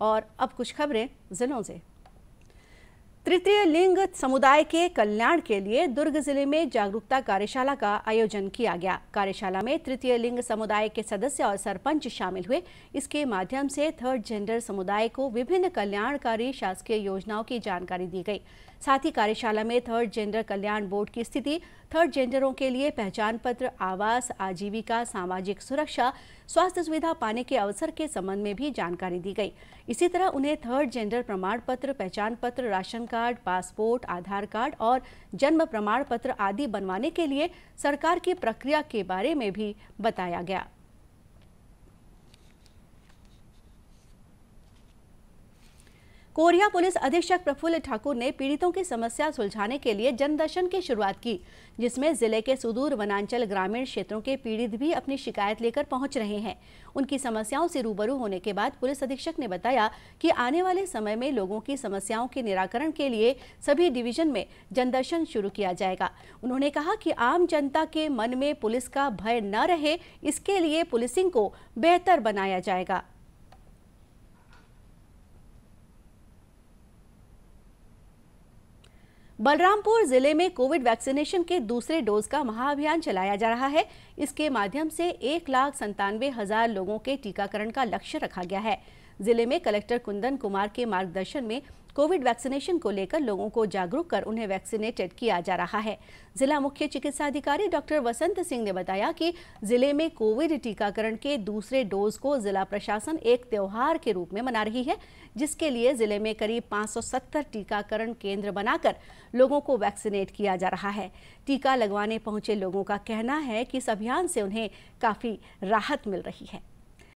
और अब कुछ खबरें ज़िलों से तृतीय लिंग समुदाय के कल्याण के लिए दुर्ग जिले में जागरूकता कार्यशाला का आयोजन किया गया कार्यशाला में तृतीय लिंग समुदाय के सदस्य और सरपंच शामिल हुए इसके माध्यम से थर्ड जेंडर समुदाय को विभिन्न कल्याणकारी शासकीय योजनाओं की जानकारी दी गई साथ ही कार्यशाला में थर्ड जेंडर कल्याण बोर्ड की स्थिति थर्ड जेंडरों के लिए पहचान पत्र आवास आजीविका सामाजिक सुरक्षा स्वास्थ्य सुविधा पाने के अवसर के संबंध में भी जानकारी दी गई इसी तरह उन्हें थर्ड जेंडर प्रमाण पत्र पहचान पत्र ration card passport Aadhaar card और जन्म प्रमाण पत्र आदि बनवाने के लिए सरकार की प्रक्रिया के बारे में भी बताया गया कोरिया पुलिस अधीक्षक प्रफुल्ल ठाकुर ने पीड़ितों की समस्या सुलझाने के लिए जनदर्शन की शुरुआत की जिसमें जिले के सुदूर वनांचल ग्रामीण क्षेत्रों के पीड़ित भी अपनी शिकायत लेकर पहुंच रहे हैं उनकी समस्याओं से रूबरू होने के बाद पुलिस अधीक्षक ने बताया कि आने वाले समय में लोगों की समस्याओं के निराकरण के लिए सभी डिवीजन में जनदर्शन शुरू किया जाएगा उन्होंने कहा कि आम जनता के मन में पुलिस का भय न रहे इसके लिए पुलिसिंग को बेहतर बनाया जाएगा बलरामपुर जिले में कोविड वैक्सीनेशन के दूसरे डोज का महाअभियान चलाया जा रहा है इसके माध्यम से एक लाख संतानवे हजार लोगों के टीकाकरण का लक्ष्य रखा गया है जिले में कलेक्टर कुंदन कुमार के मार्गदर्शन में कोविड वैक्सीनेशन को लेकर लोगों को जागरूक कर उन्हें वैक्सीनेटेड किया जा रहा है जिला मुख्य चिकित्सा अधिकारी डॉक्टर वसंत सिंह ने बताया कि जिले में कोविड टीकाकरण के दूसरे डोज को जिला प्रशासन एक त्यौहार के रूप में मना रही है जिसके लिए जिले में करीब 570 टीकाकरण केंद्र बनाकर लोगों को वैक्सीनेट किया जा रहा है टीका लगवाने पहुंचे लोगों का कहना है कि इस अभियान से उन्हें काफी राहत मिल रही है